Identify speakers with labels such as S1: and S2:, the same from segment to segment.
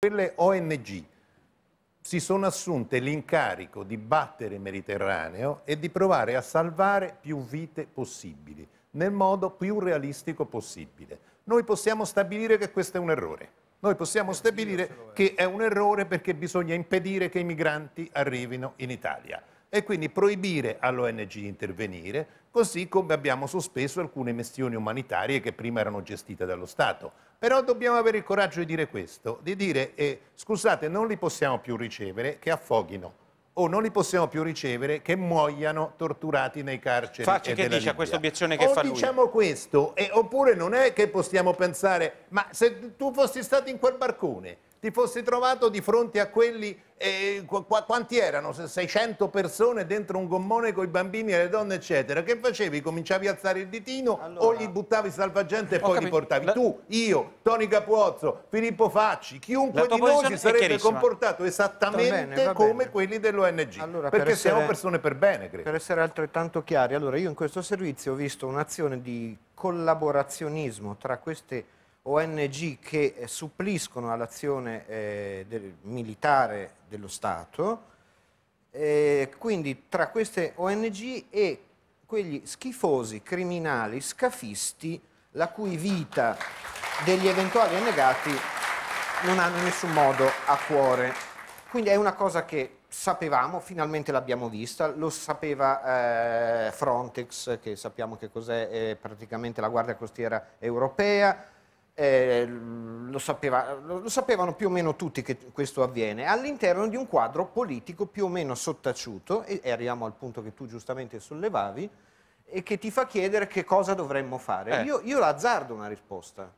S1: Quelle ONG si sono assunte l'incarico di battere il Mediterraneo e di provare a salvare più vite possibili, nel modo più realistico possibile. Noi possiamo stabilire che questo è un errore. Noi possiamo stabilire che è un errore perché bisogna impedire che i migranti arrivino in Italia e quindi proibire all'ONG di intervenire, così come abbiamo sospeso alcune missioni umanitarie che prima erano gestite dallo Stato. Però dobbiamo avere il coraggio di dire questo, di dire eh, scusate non li possiamo più ricevere, che affoghino o non li possiamo più ricevere, che muoiano torturati nei carceri. Facci che dice a questa obiezione che o fa diciamo questo, eh, oppure non è che possiamo pensare, ma se tu fossi stato in quel barcone, ti fossi trovato di fronte a quelli, eh, qu quanti erano? 600 persone dentro un gommone con i bambini e le donne, eccetera. Che facevi? Cominciavi a alzare il ditino allora... o gli buttavi salvagente e poi capito. li portavi? La... Tu, io, Toni Capuozzo, Filippo Facci, chiunque di noi si sarebbe comportato esattamente bene, come bene. quelli dell'ONG. Allora, perché per essere... siamo persone
S2: per bene, credo. Per essere altrettanto chiari, allora io in questo servizio ho visto un'azione di collaborazionismo tra queste ONG che eh, suppliscono all'azione eh, del, militare dello Stato, eh, quindi tra queste ONG e quegli schifosi criminali scafisti la cui vita degli eventuali annegati non hanno in nessun modo a cuore. Quindi è una cosa che sapevamo, finalmente l'abbiamo vista, lo sapeva eh, Frontex, che sappiamo che cos'è eh, praticamente la Guardia Costiera Europea, eh, lo, sapeva, lo, sapevano più o meno tutti che questo avviene, all'interno di un quadro politico più o meno sottaciuto, e, e arriviamo al punto che tu giustamente sollevavi, e che ti fa chiedere che cosa dovremmo fare. Eh. Io, io azzardo una risposta.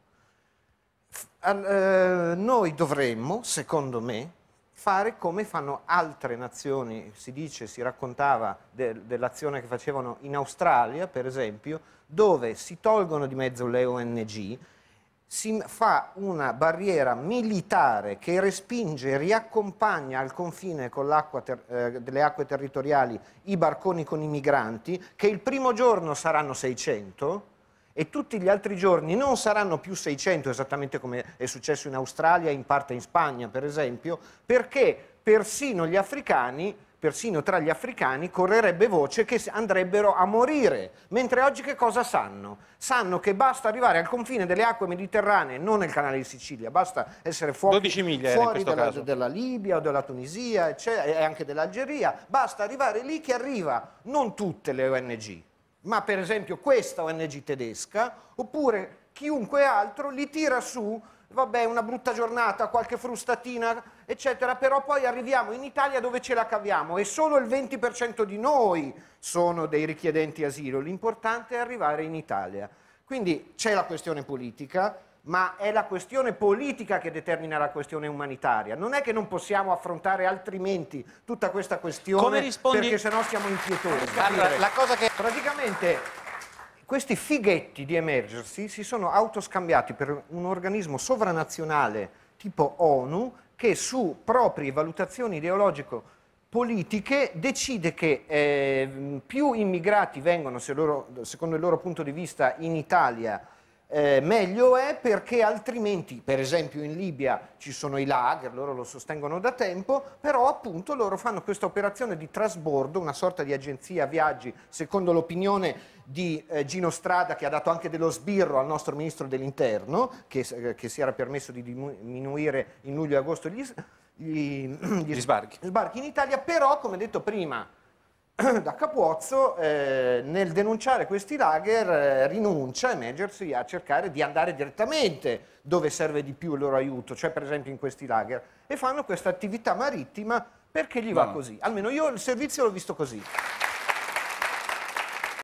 S2: F al, eh, noi dovremmo, secondo me, fare come fanno altre nazioni, si dice, si raccontava de dell'azione che facevano in Australia, per esempio, dove si tolgono di mezzo le ONG, si fa una barriera militare che respinge e riaccompagna al confine acqua eh, delle acque territoriali i barconi con i migranti, che il primo giorno saranno 600 e tutti gli altri giorni non saranno più 600, esattamente come è successo in Australia e in parte in Spagna, per esempio, perché persino gli africani persino tra gli africani, correrebbe voce che andrebbero a morire. Mentre oggi che cosa sanno? Sanno che basta arrivare al confine delle acque mediterranee, non nel canale di Sicilia, basta essere fuori, fuori della, della, Libia o della Tunisia cioè, e anche dell'Algeria, basta arrivare lì che arriva non tutte le ONG, ma per esempio questa ONG tedesca, oppure chiunque altro li tira su vabbè, una brutta giornata, qualche frustatina, eccetera, però poi arriviamo in Italia dove ce la caviamo e solo il 20% di noi sono dei richiedenti asilo, l'importante è arrivare in Italia. Quindi c'è la questione politica, ma è la questione politica che determina la questione umanitaria. Non è che non possiamo affrontare altrimenti tutta questa questione perché sennò siamo impietosi. Allora, la cosa che... Praticamente questi fighetti di emergersi si sono autoscambiati per un organismo sovranazionale tipo ONU che su proprie valutazioni ideologico politiche decide che eh, più immigrati vengono, se loro, secondo il loro punto di vista, in Italia eh, meglio è perché altrimenti, per esempio in Libia ci sono i lager, loro lo sostengono da tempo, però appunto loro fanno questa operazione di trasbordo, una sorta di agenzia viaggi, secondo l'opinione di eh, Gino Strada che ha dato anche dello sbirro al nostro ministro dell'interno, che, eh, che, si era permesso di diminuire in luglio e agosto gli, gli, gli, gli sbarchi. sbarchi in Italia, però come detto prima da Capuozzo eh, nel denunciare questi lager eh, rinuncia Emergency a cercare di andare direttamente dove serve di più il loro aiuto, cioè per esempio in questi lager, e fanno questa attività marittima perché gli no. va così. Almeno io il servizio l'ho visto così.